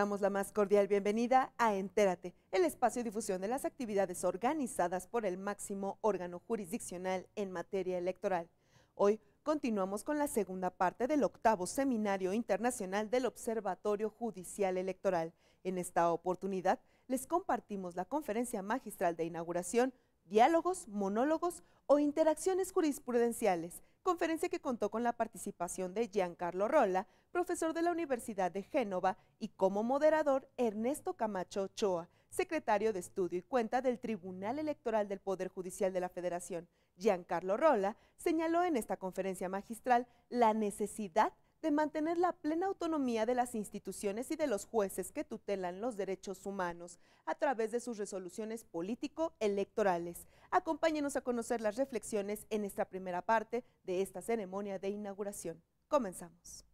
damos la más cordial bienvenida a Entérate, el espacio de difusión de las actividades organizadas por el máximo órgano jurisdiccional en materia electoral. Hoy continuamos con la segunda parte del octavo Seminario Internacional del Observatorio Judicial Electoral. En esta oportunidad les compartimos la conferencia magistral de inauguración diálogos, monólogos o interacciones jurisprudenciales, conferencia que contó con la participación de Giancarlo Rola, profesor de la Universidad de Génova, y como moderador Ernesto Camacho Ochoa, secretario de Estudio y Cuenta del Tribunal Electoral del Poder Judicial de la Federación. Giancarlo Rola señaló en esta conferencia magistral la necesidad de de mantener la plena autonomía de las instituciones y de los jueces que tutelan los derechos humanos a través de sus resoluciones político-electorales. Acompáñenos a conocer las reflexiones en esta primera parte de esta ceremonia de inauguración. Comenzamos.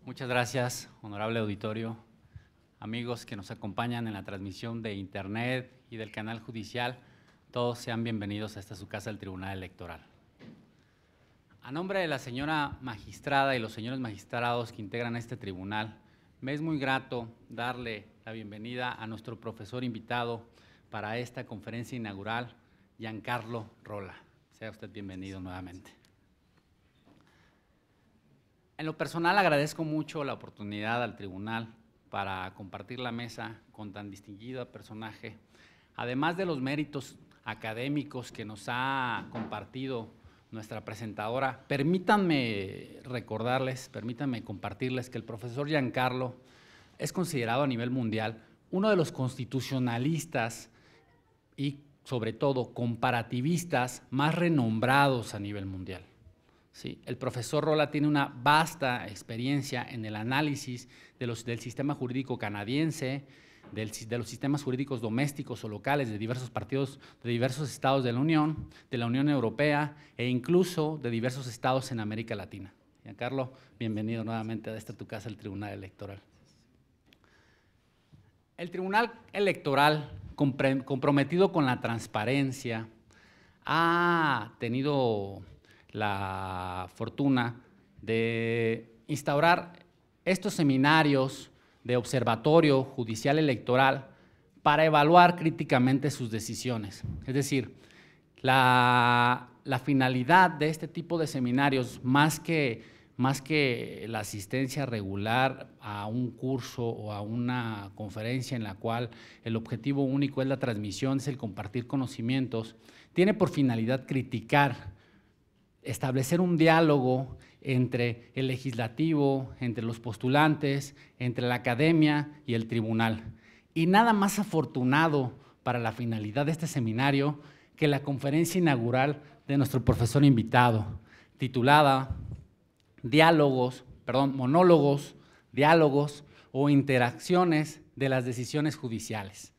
Muchas gracias, honorable auditorio, amigos que nos acompañan en la transmisión de Internet y del canal judicial. Todos sean bienvenidos a esta su casa, del Tribunal Electoral. A nombre de la señora magistrada y los señores magistrados que integran este tribunal, me es muy grato darle la bienvenida a nuestro profesor invitado para esta conferencia inaugural, Giancarlo Rola. Sea usted bienvenido nuevamente. En lo personal agradezco mucho la oportunidad al tribunal para compartir la mesa con tan distinguido personaje, además de los méritos académicos que nos ha compartido nuestra presentadora, permítanme recordarles, permítanme compartirles que el profesor Giancarlo es considerado a nivel mundial uno de los constitucionalistas y sobre todo comparativistas más renombrados a nivel mundial. Sí, el profesor Rola tiene una vasta experiencia en el análisis del sistema jurídico canadiense, de los sistemas jurídicos domésticos o locales de diversos partidos, de diversos estados de la Unión, de la Unión Europea e incluso de diversos estados en América Latina. Giancarlo, bienvenido nuevamente a esta tu casa, el Tribunal Electoral. El Tribunal Electoral, comprometido con la transparencia, ha tenido la fortuna de instaurar estos seminarios de observatorio judicial electoral para evaluar críticamente sus decisiones. Es decir, la, finalidad de este tipo de seminarios, más que, más que la asistencia regular a un curso o a una conferencia en la cual el objetivo único es la transmisión, es el compartir conocimientos, tiene por finalidad criticar, establecer un diálogo entre el legislativo, entre los postulantes, entre la academia y el tribunal. Y nada más afortunado para la finalidad de este seminario que la conferencia inaugural de nuestro profesor invitado, titulada Diálogos, perdón, monólogos, diálogos o interacciones de las decisiones judiciales.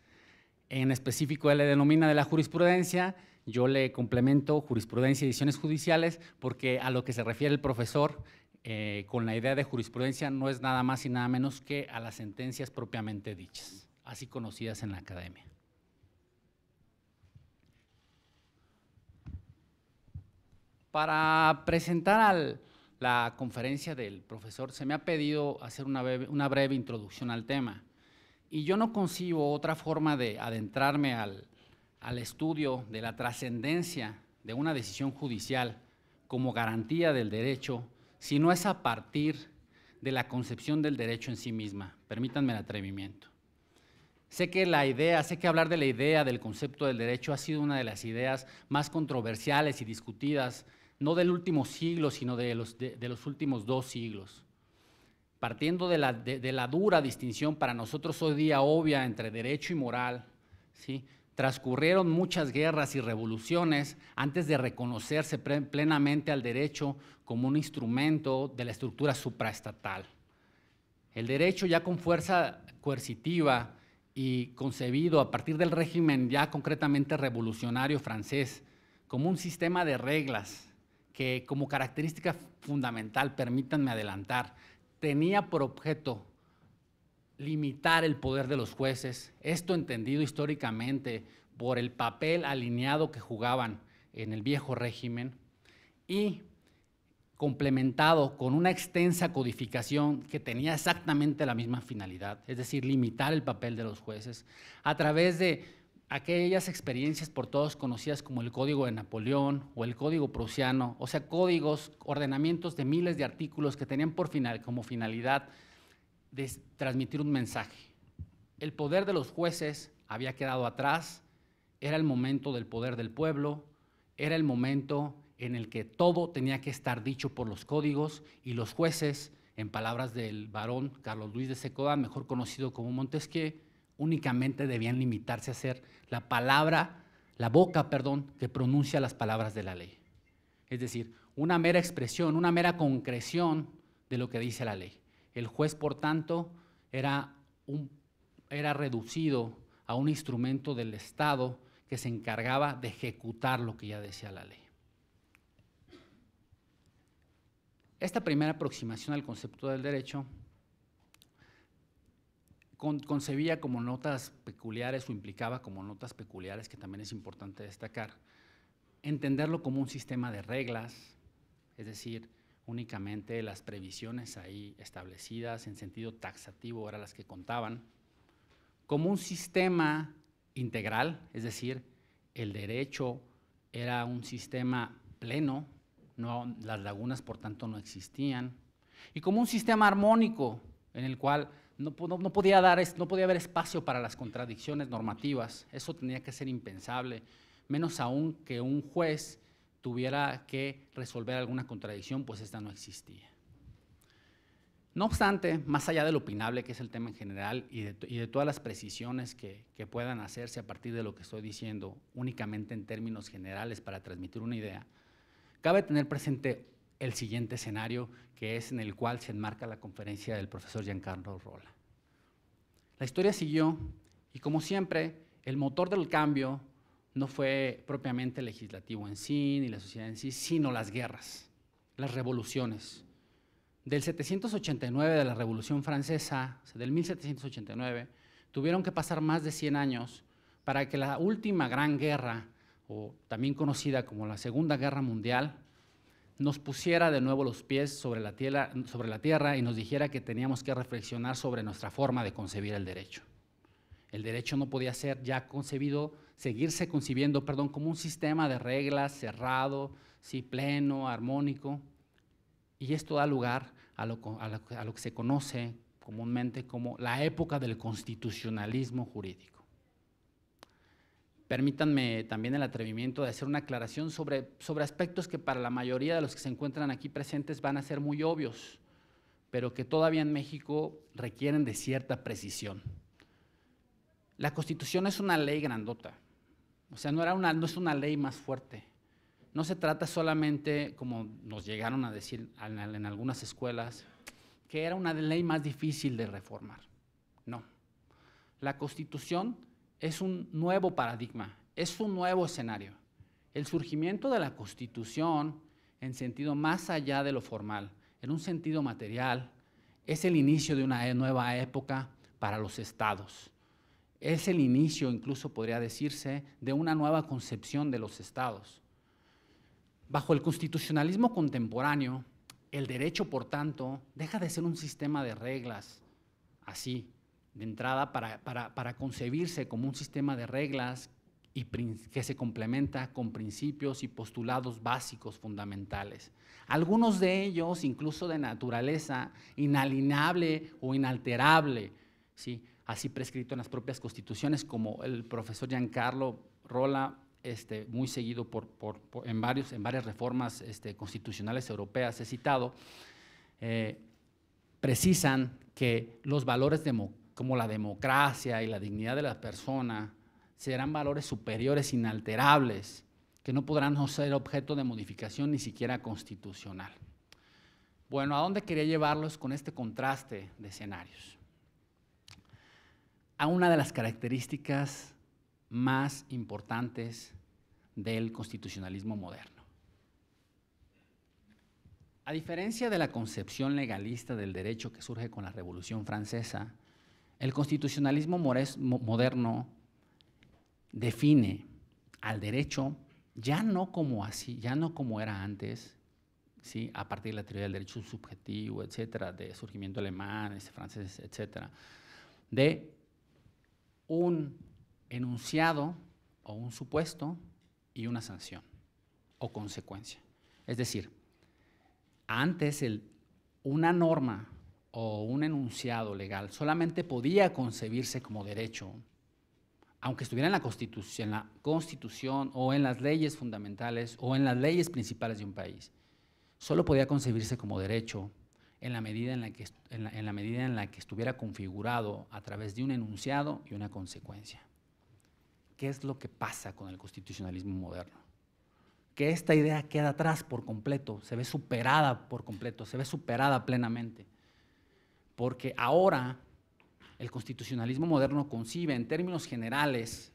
En específico, él le denomina de la jurisprudencia yo le complemento jurisprudencia y decisiones judiciales porque a lo que se refiere el profesor eh, con la idea de jurisprudencia no es nada más y nada menos que a las sentencias propiamente dichas, así conocidas en la academia. Para presentar la conferencia del profesor, se me ha pedido hacer una breve, una breve introducción al tema. Y yo no concibo otra forma de adentrarme al, al estudio de la trascendencia de una decisión judicial como garantía del derecho, si no es a partir de la concepción del derecho en sí misma. Permítanme el atrevimiento. Sé que la idea, sé que hablar de la idea, del concepto del derecho, ha sido una de las ideas más controversiales y discutidas, no del último siglo, sino de los, últimos dos siglos. Partiendo de la, de la, dura distinción para nosotros hoy día obvia entre derecho y moral, ¿sí? Transcurrieron muchas guerras y revoluciones antes de reconocerse plenamente al derecho como un instrumento de la estructura supraestatal. El derecho ya con fuerza coercitiva y concebido a partir del régimen ya concretamente revolucionario francés, como un sistema de reglas que como característica fundamental, permítanme adelantar, tenía por objeto limitar el poder de los jueces, esto entendido históricamente por el papel alineado que jugaban en el viejo régimen y complementado con una extensa codificación que tenía exactamente la misma finalidad, es decir, limitar el papel de los jueces a través de aquellas experiencias por todos conocidas como el Código de Napoleón o el Código Prusiano, o sea, códigos, ordenamientos de miles de artículos que tenían por final, como finalidad de transmitir un mensaje. El poder de los jueces había quedado atrás, era el momento del poder del pueblo, era el momento en el que todo tenía que estar dicho por los códigos y los jueces, en palabras del varón Carlos Luis de Secoda, mejor conocido como Montesquieu, únicamente debían limitarse a ser la palabra, la boca, perdón, que pronuncia las palabras de la ley. Es decir, una mera expresión, una mera concreción de lo que dice la ley. El juez, por tanto, era, un, era reducido a un instrumento del Estado que se encargaba de ejecutar lo que ya decía la ley. Esta primera aproximación al concepto del derecho concebía como notas peculiares o implicaba como notas peculiares, que también es importante destacar, entenderlo como un sistema de reglas, es decir, únicamente las previsiones ahí establecidas en sentido taxativo eran las que contaban, como un sistema integral, es decir, el derecho era un sistema pleno, no, las lagunas por tanto no existían, y como un sistema armónico en el cual no, podía dar, no podía haber espacio para las contradicciones normativas, eso tenía que ser impensable, menos aún que un juez tuviera que resolver alguna contradicción, pues esta no existía. No obstante, más allá de lo opinable que es el tema en general y de, todas las precisiones que, que, puedan hacerse a partir de lo que estoy diciendo, únicamente en términos generales para transmitir una idea, cabe tener presente el siguiente escenario que es en el cual se enmarca la conferencia del profesor Giancarlo Rola. La historia siguió y como siempre, el motor del cambio no fue propiamente legislativo en sí, ni la sociedad en sí, sino las guerras, las revoluciones. Del 789 de la Revolución Francesa, del 1789, tuvieron que pasar más de 100 años para que la última gran guerra, o también conocida como la Segunda Guerra Mundial, nos pusiera de nuevo los pies sobre la tierra y nos dijera que teníamos que reflexionar sobre nuestra forma de concebir el derecho. El derecho no podía ser ya concebido, seguirse concibiendo, perdón, como un sistema de reglas cerrado, sí, pleno, armónico. Y esto da lugar a lo, que se conoce comúnmente como la época del constitucionalismo jurídico. Permítanme también el atrevimiento de hacer una aclaración sobre aspectos que para la mayoría de los que se encuentran aquí presentes van a ser muy obvios, pero que todavía en México requieren de cierta precisión. La constitución es una ley grandota. O sea, no, era una, no es una ley más fuerte. No se trata solamente, como nos llegaron a decir en algunas escuelas, que era una ley más difícil de reformar. No. La constitución es un nuevo paradigma, es un nuevo escenario. El surgimiento de la constitución en sentido más allá de lo formal, en un sentido material, es el inicio de una e, nueva época para los estados es el inicio, incluso podría decirse, de una nueva concepción de los estados. Bajo el constitucionalismo contemporáneo, el derecho, por tanto, deja de ser un sistema de reglas así, de entrada, para, para concebirse como un sistema de reglas y que se complementa con principios y postulados básicos fundamentales. Algunos de ellos incluso de naturaleza inalienable o inalterable, ¿sí? así prescrito en las propias constituciones, como el profesor Giancarlo Rola, este, muy seguido en, varias reformas este, constitucionales europeas, he citado, eh, precisan que los valores como la democracia y la dignidad de la persona serán valores superiores, inalterables, que no podrán ser objeto de modificación ni siquiera constitucional. Bueno, ¿a dónde quería llevarlos con este contraste de escenarios? a una de las características más importantes del constitucionalismo moderno. A diferencia de la concepción legalista del derecho que surge con la Revolución Francesa, el constitucionalismo moderno define al derecho ya no como así, ya no como era antes, ¿sí? a partir de la teoría del derecho subjetivo, etcétera, de surgimiento alemán, francés, etcétera, de un enunciado o un supuesto y una sanción o consecuencia. Es decir, antes el, una norma o un enunciado legal solamente podía concebirse como derecho, aunque estuviera en la, en la, Constitución o en las leyes fundamentales o en las leyes principales de un país, solo podía concebirse como derecho en la medida en la que, en la, medida en la que estuviera configurado a través de un enunciado y una consecuencia. ¿Qué es lo que pasa con el constitucionalismo moderno? Que esta idea queda atrás por completo, se ve superada por completo, se ve superada plenamente. Porque ahora el constitucionalismo moderno concibe en términos generales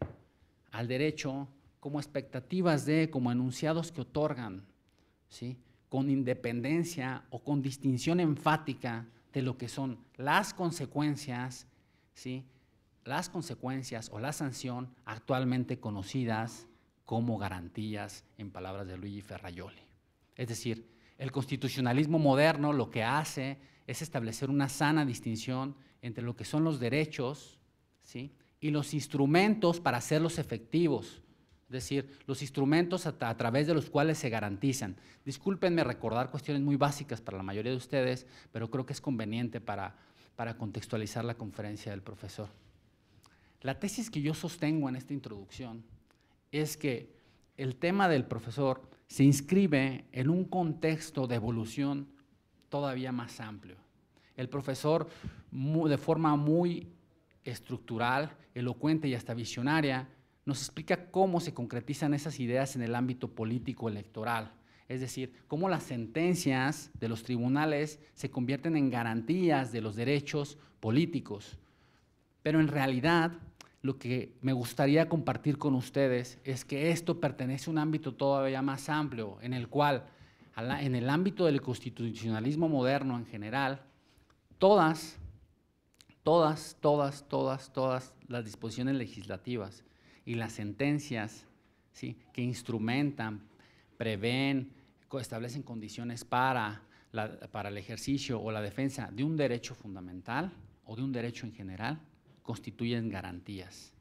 al derecho como expectativas de, como enunciados que otorgan, ¿sí? con independencia o con distinción enfática de lo que son las consecuencias, las consecuencias o la sanción actualmente conocidas como garantías, en palabras de Luigi Ferraioli. Es decir, el constitucionalismo moderno lo que hace es establecer una sana distinción entre lo que son los derechos ¿sí? y los instrumentos para hacerlos efectivos, decir, los instrumentos a, través de los cuales se garantizan. Discúlpenme recordar cuestiones muy básicas para la mayoría de ustedes, pero creo que es conveniente para, para contextualizar la conferencia del profesor. La tesis que yo sostengo en esta introducción es que el tema del profesor se inscribe en un contexto de evolución todavía más amplio. El profesor, de forma muy estructural, elocuente y hasta visionaria, nos explica cómo se concretizan esas ideas en el ámbito político electoral. Es decir, cómo las sentencias de los tribunales se convierten en garantías de los derechos políticos. Pero en realidad, lo que me gustaría compartir con ustedes es que esto pertenece a un ámbito todavía más amplio, en el cual, en el ámbito del constitucionalismo moderno en general, todas, todas, todas, todas, todas las disposiciones legislativas y las sentencias ¿sí? que instrumentan, prevén, establecen condiciones para, para el ejercicio o la defensa de un derecho fundamental o de un derecho en general, constituyen garantías.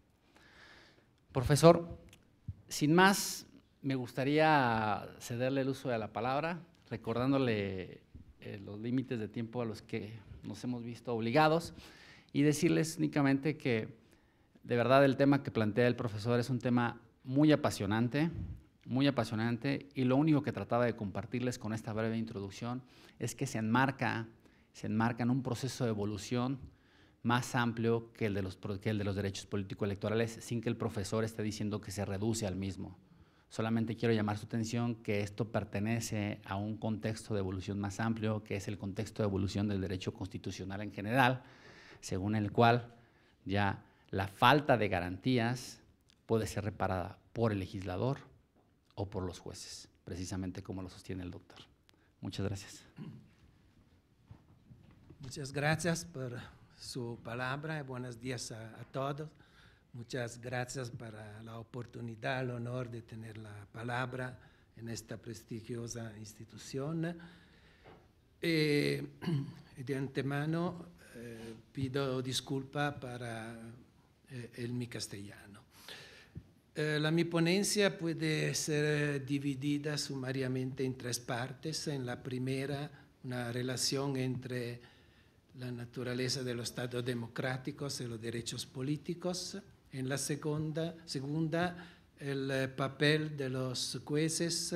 Profesor, sin más, me gustaría cederle el uso de la palabra, recordándole eh, los límites de tiempo a los que nos hemos visto obligados y decirles únicamente que de verdad, el tema que plantea el profesor es un tema muy apasionante, muy apasionante, y lo único que trataba de compartirles con esta breve introducción es que se enmarca, se enmarca en un proceso de evolución más amplio que el de los, que el de los derechos políticos electorales sin que el profesor esté diciendo que se reduce al mismo. Solamente quiero llamar su atención que esto pertenece a un contexto de evolución más amplio, que es el contexto de evolución del derecho constitucional en general, según el cual ya la falta de garantías puede ser reparada por el legislador o por los jueces, precisamente como lo sostiene el doctor. Muchas gracias. Muchas gracias por su palabra y buenos días a, todos. Muchas gracias por la oportunidad, el honor de tener la palabra en esta prestigiosa institución. Eh, de antemano eh, pido disculpa para el eh, mi castellano. Eh, la mi ponencia puede ser eh, dividida sumariamente en tres partes. En la primera, una relación entre la naturaleza de los estados democráticos y los derechos políticos. En la segunda, segunda el papel de los jueces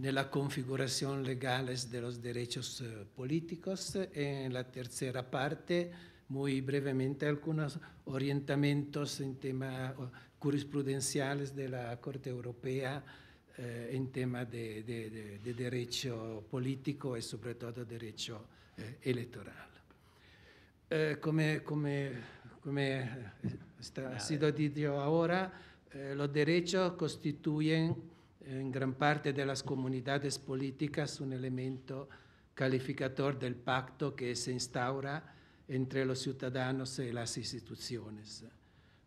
en la configuración legales de los derechos políticos. En la tercera parte, muy brevemente algunos orientamientos en temas jurisprudenciales de la Corte Europea eh, en tema de, derecho político y sobre todo derecho eh, electoral. Eh, como, ha sido dicho ahora, los derechos constituyen en gran parte de las comunidades políticas un elemento calificador del pacto que se instaura entre los ciudadanos y las instituciones,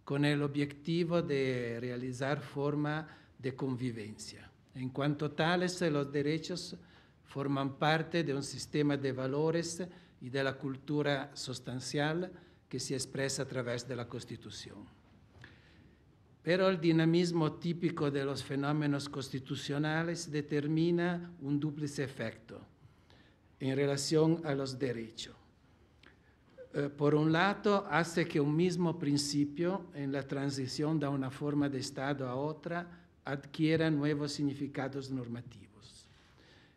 con el objetivo de realizar forma de convivencia. En cuanto tales, eh, los derechos forman parte de un sistema de valores y de la cultura sustancial que se expresa a través de la Constitución. Pero el dinamismo típico de los fenómenos constitucionales determina un dúplice efecto en relación a los derechos. Eh, por un lado, hace que un mismo principio en la transición de una forma de Estado a otra adquiera nuevos significados normativos.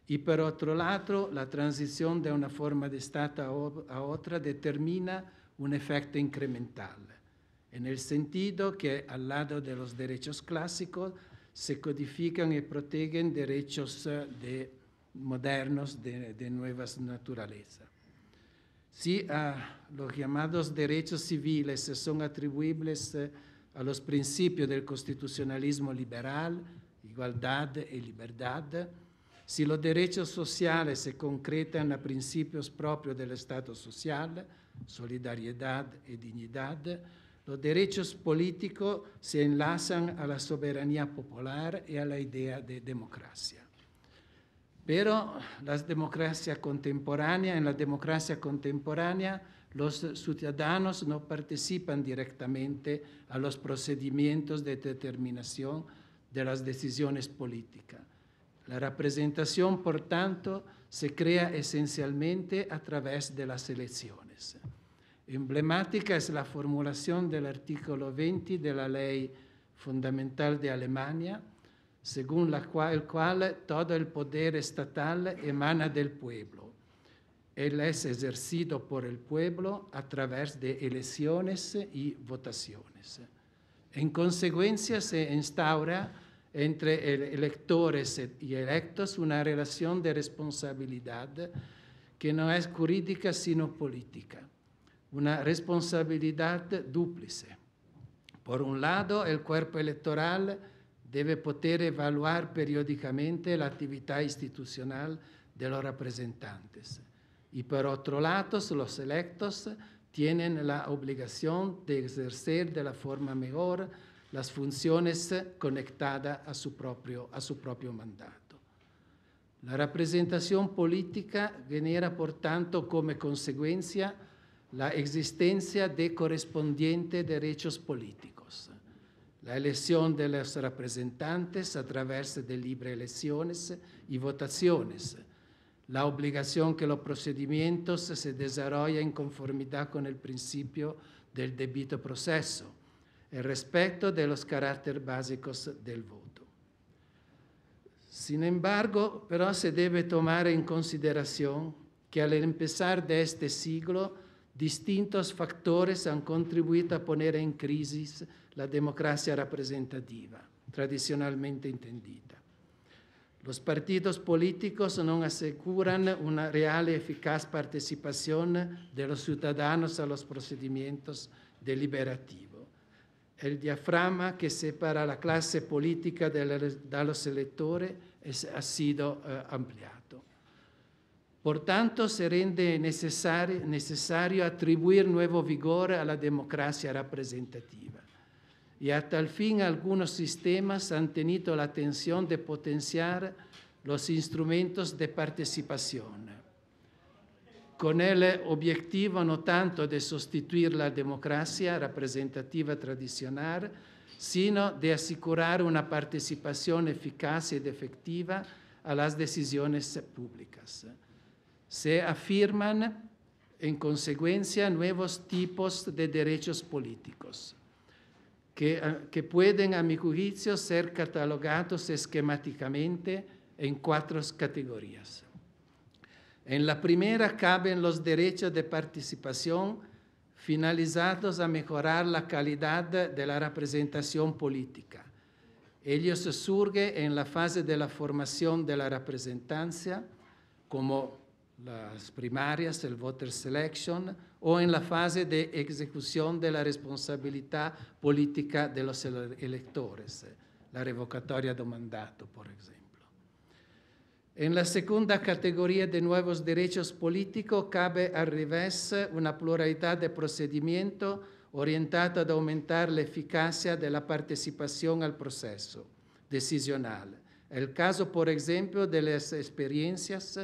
Y por otro lado, la transición de una forma de Estado a otra determina un efecto incremental, en el sentido que al lado de los derechos clásicos se codifican y protegen derechos eh, modernos de, de nuevas naturalezas. Si los llamados derechos civiles eh, son atribuibles eh, a los principios del constitucionalismo liberal, igualdad y libertad, si los derechos sociales se concretan a principios propios del Estado social, solidaridad y dignidad, los derechos políticos se enlazan a la soberanía popular y a la idea de democracia. Pero la democracia contemporánea, en la democracia contemporánea, los ciudadanos no participan directamente a los procedimientos de determinación de las decisiones políticas. La representación, por tanto, se crea esencialmente a través de las elecciones. Emblemática es la formulación del artículo 20 de la Ley Fundamental de Alemania, secondo la cual, el cual todo el poder estatal emana del pueblo. Él es ejercido por el pueblo a través de elecciones y votaciones. En consecuencia, se instaura entre electores y electos una relación de responsabilidad que no es jurídica sino política, una responsabilidad dúplice. Por un lado, el cuerpo electoral poder evaluar periódicamente la actividad institucional de los representantes Y por otro lado, los electos tienen la obligación de ejercer de la forma mejor las funciones conectadas a su propio, a su propio mandato. La representación política genera, por tanto, como consecuencia la existencia de correspondientes derechos políticos. La elección de los representantes a través de libre elecciones y votaciones. La obligación que los procedimientos se desarrollen en conformidad con el principio del debito proceso, el respeto de los caracteres básicos del voto. Sin embargo, pero se debe tomar en consideración que al empezar de este siglo, distintos factores han contribuido a poner en crisis la democrazia rappresentativa, tradizionalmente intendita. Gli partiti politici non aseguran una reale e efficace partecipazione dei cittadini ciudadanos a los procedimientos deliberativos. El diaframma che separa la classe politica política los electores ha sido eh, ampliato. Pertanto si rende necesario, necesario atribuir nuevo vigor a la rappresentativa. y hasta el fin algunos sistemas han tenido la atención de potenciar los instrumentos de participación, con el objetivo no tanto de sustituir la democracia representativa tradicional, sino de asegurar una participación eficaz y efectiva a las decisiones públicas. Se afirman, en consecuencia, nuevos tipos de derechos políticos Ah, que, pueden, a mi juicio, ser catalogados esquemáticamente en cuatro categorías. En la primera caben los derechos de participación finalizados a mejorar la calidad de la representación política. Ellos surgen en la fase de la formación de la representancia como las primarias, el voter selection, o en la fase de ejecución de la responsabilidad política de los electores, la revocatoria de mandato, por ejemplo. En la segunda categoría de nuevos derechos políticos cabe al revés una pluralidad de procedimientos aumentar la eficacia de la participación al proceso decisional. el caso por ejemplo, de las experiencias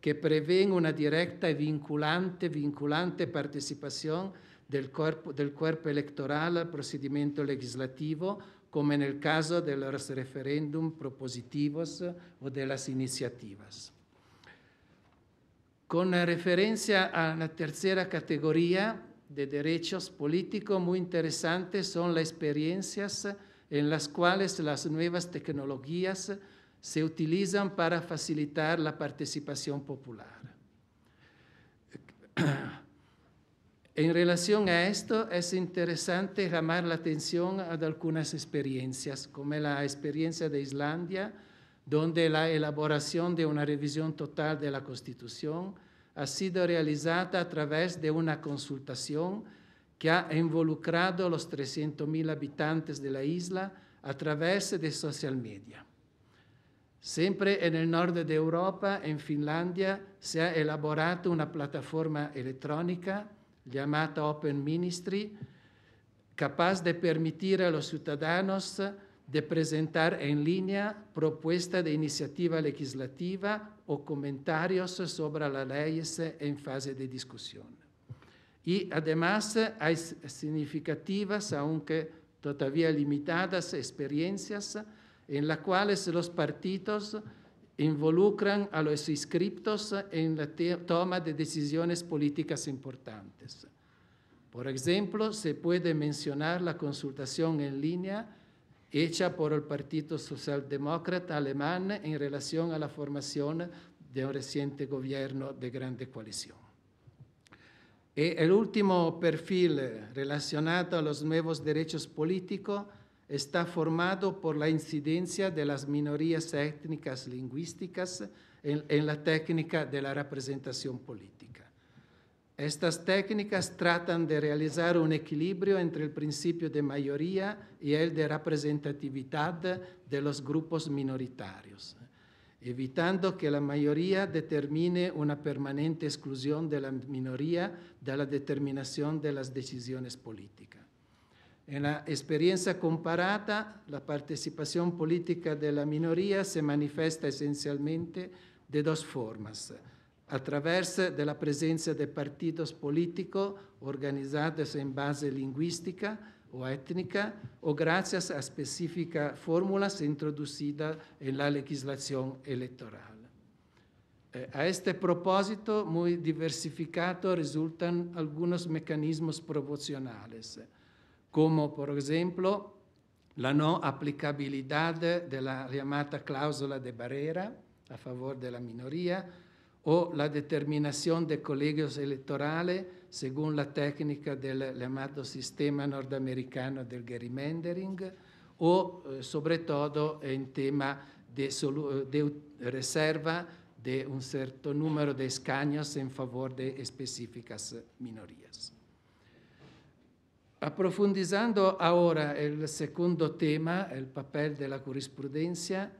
que prevén una directa y vinculante, vinculante participación del cuerpo, electoral al procedimiento legislativo, como en el caso de los referéndum propositivos o de las iniciativas. Con referencia a la tercera categoría de derechos políticos, muy interesantes son las experiencias en las cuales las nuevas tecnologías se utilizan para facilitar la participación popular. En relación a esto, es interesante llamar la atención a algunas experiencias, como la experiencia de Islandia, donde la elaboración de una revisión total de la Constitución ha sido realizada a través de una consultación que ha involucrado a los 300.000 habitantes de la isla a través de social media. Sempre nel nord d'Europa e in Finlandia si è elaborata una piattaforma elettronica chiamata Open Ministry, capace di permettere a los ciudadanos di presentare in linea proposte di iniziativa legislativa o comentarios sobre la leyes in fase di discussione. Y además hay significativas, aunque todavía limitate, esperienze en las cuales los partidos involucran a los inscriptos en la toma de decisiones políticas importantes. Por ejemplo, se puede mencionar la consultación en línea hecha por el Partido Socialdemócrata Alemán en relación a la formación de un reciente gobierno de grande coalición. Y eh, el último perfil eh, relacionado a los nuevos derechos políticos está formado por la incidencia de las minorías étnicas lingüísticas en, la técnica de la representación política. Estas técnicas tratan de realizar un equilibrio entre el principio de mayoría y el de representatividad de los grupos minoritarios, evitando que la mayoría determine una permanente exclusión de la minoría de la determinación de las decisiones políticas. En la experiencia comparada, la participación política de la minoría se manifiesta esencialmente de dos formas, a través de la presencia de partidos políticos organizados en base lingüística o étnica o gracias a específicas fórmulas introducidas en la legislación electoral. Eh, a este propósito, muy diversificado resultan algunos mecanismos promocionales come per esempio la non applicabilità della chiamata llamada cláusula de barrera a favore della la minoría o la determinazione de colegios electorales secondo la tecnica del llamado sistema nordamericano del gerrymandering o eh, sobre todo tema di riserva di un certo numero di escaños en favore di specifiche minorías. Approfondizzando ora il secondo tema, il papel della giurisprudenza,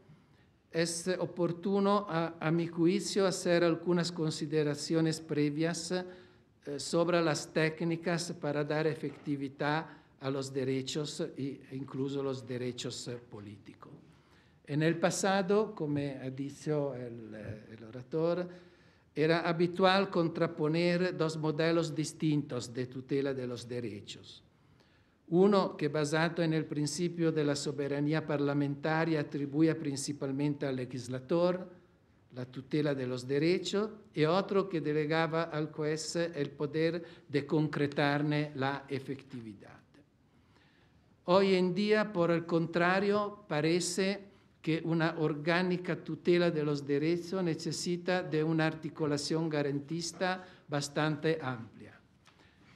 è opportuno, a, a mi juicio, hacer algunas consideraciones previas eh, sobre las técnicas para dar a los derechos, incluso los derechos políticos. En el pasado, como ha detto el, eh, el era habitual contraponere dos modelos distintos de tutela de los derechos. Uno che basato è nel principio della soberania parlamentare attribuisce principalmente al legislatore la tutela dello sderecho e altro che delegava al QS il poder di concretarne la effettività. Hoy in día, por el contrario, parece che una orgánica tutela de los derechos necesita de una articulación garantista bastante ampia.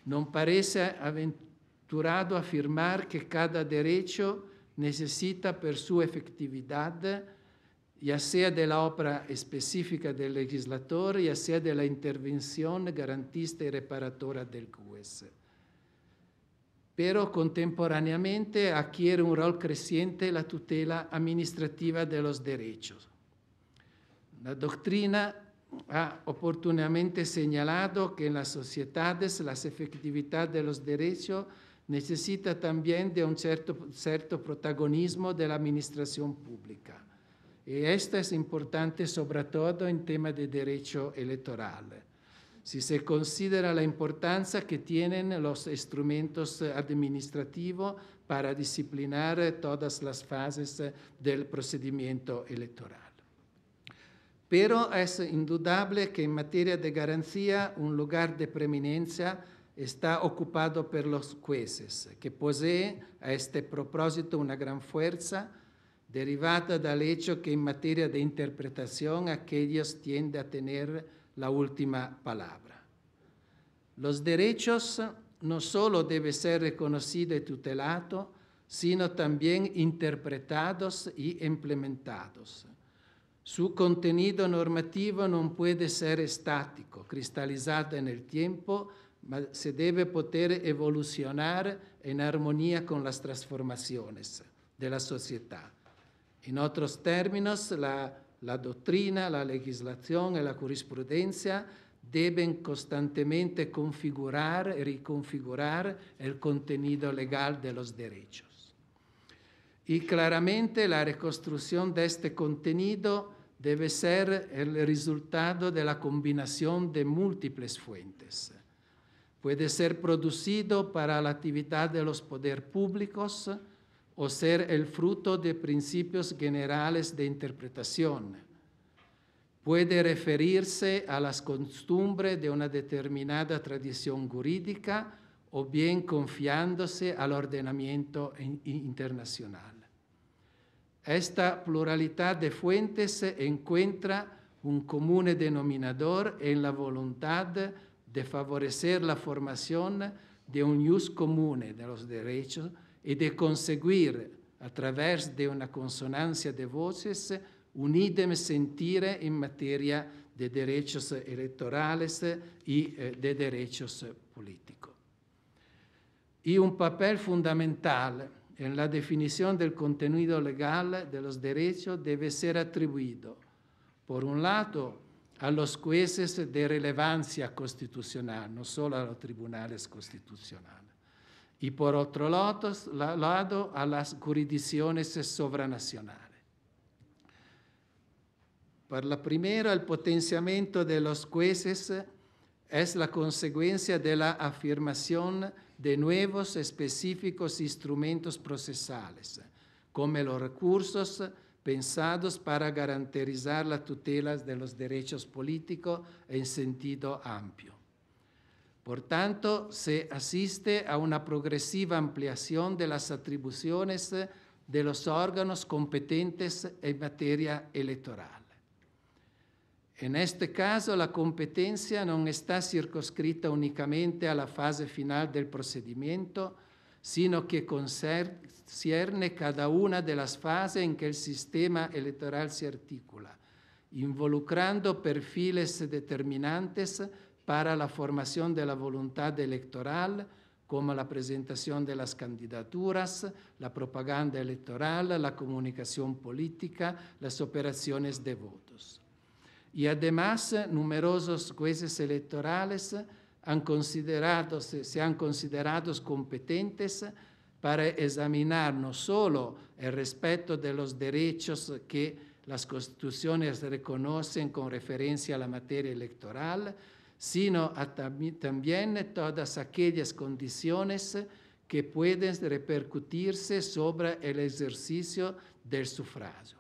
Non parece avventurare Durado afirmar que cada derecho necesita por su efectividad, ya sea de la obra específica del legislador, ya sea de la intervención garantista y reparadora del juez. Pero contemporáneamente adquiere un rol creciente la tutela administrativa de los derechos. La doctrina ha oportunamente señalado que en las sociedades las efectividades de los derechos necesita también de un cierto, protagonismo de la administración pública. Y esto es importante sobre todo en tema de derecho electoral. Si se considera la importancia que tienen los instrumentos administrativos para disciplinar todas las fases del procedimiento electoral. Pero es indudable que en materia de garantía un lugar de preeminencia está ocupado por los jueces, que posee a este propósito una gran fuerza derivada del hecho que en materia de interpretación aquellos tienden a tener la última palabra. Los derechos no solo deben ser reconocidos y tutelados, sino también interpretados y implementados. Su contenido normativo no puede ser estático, cristalizado en el tiempo, ma si deve poter evoluzionare in armonia con le trasformazioni della società. In altri termini, la, la doctrina, la legislazione e la jurisprudencia devono costantemente configurare e reconfigurar il contenuto legal dei diritti. E chiaramente la reconstrucción di questo contenuto deve essere il risultato della combinazione di de múltiples fuentes Puede ser producido para la actividad de los poderes públicos o ser el fruto de principios generales de interpretación. Puede referirse a las costumbres de una determinada tradición jurídica o bien confiándose al ordenamiento internacional. Esta pluralidad de fuentes encuentra un común denominador en la voluntad de favorecer la formación de un use común de los derechos y de conseguir, a través de una consonancia de voces, un idem sentire en materia de derechos electorales y eh, de derechos políticos. Y un papel fundamental en la definición del contenido legal de los derechos debe ser atribuido, por un lado, allo squeses de rilevanza costituzionale, non solo al Tribunale Costituzionale. E por otro lado, a las jurisdicciones sovranazionali. Per la prima, il potenziamento de los jueces è la conseguenza della la di nuovi nuevos específicos instrumentos procesales, come los recursos, pensados para garantizar la tutela de los derechos políticos en sentido amplio. Por tanto, se asiste a una progresiva ampliación de las atribuciones de los órganos competentes en materia electoral. En este caso, la competencia no está circunscrita únicamente a la fase final del procedimiento, sino que concierne cada una de las fases en que el sistema electoral se articula, involucrando perfiles determinantes para la formación de la voluntad electoral, como la presentación de las candidaturas, la propaganda electoral, la comunicación política, las operaciones de votos. Y además, numerosos jueces electorales se, han considerado competentes para examinar no solo el respeto de los derechos que las constituciones reconocen con referencia a la materia electoral, sino también todas aquellas condiciones que pueden repercutirse sobre el ejercicio del sufragio,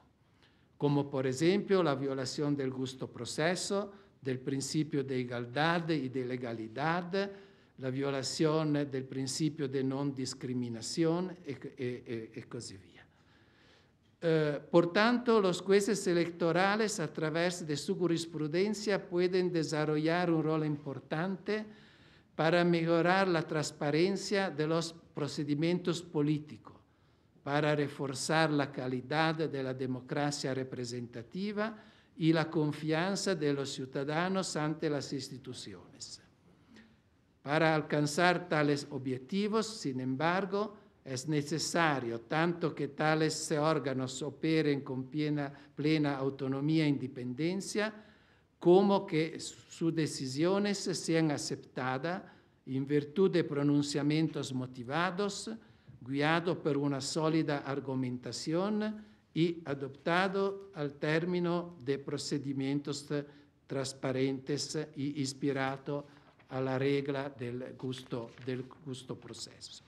como por ejemplo la violación del gusto proceso, del principio de igualdad y de legalidad, la violación del principio de no discriminación y, e, así e, e, via. Eh, por tanto, los jueces electorales, a través de su jurisprudencia, pueden desarrollar un rol importante para mejorar la transparencia de los procedimientos políticos, para reforzar la calidad de la democracia representativa y la confianza de los ciudadanos ante las instituciones. Para alcanzar tales objetivos, sin embargo, es necesario tanto que tales órganos operen con plena, plena autonomía e independencia, como que sus decisiones sean aceptadas en virtud de pronunciamientos motivados, guiados por una sólida argumentación, y adoptado al término de procedimientos transparentes y inspirado a la regla del gusto, del gusto proceso.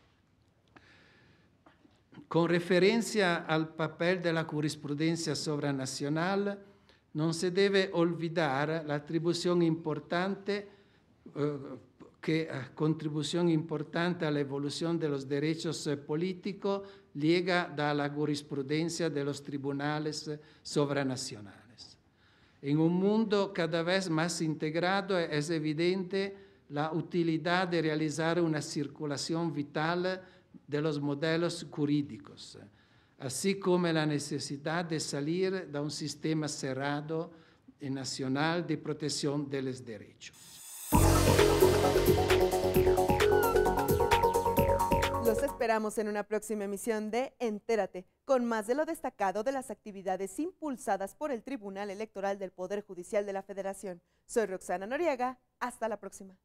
Con referencia al papel de la jurisprudencia sovranacional, non si deve olvidare l'attribuzione importante eh, che ah, contribuzione importante all'evoluzione dello derechos eh, politico liega dalla giurisprudenza dei tribunali sovranazionali. In un mondo cada vez più integrato è evidente la utilità di realizzare una circolazione vital dei modelli giuridici, così come la necessità di salire da un sistema cerrado y nacional de protección de los derechos. esperamos en una próxima emisión de Entérate, con más de lo destacado de las actividades impulsadas por el Tribunal Electoral del Poder Judicial de la Federación. Soy Roxana Noriega, hasta la próxima.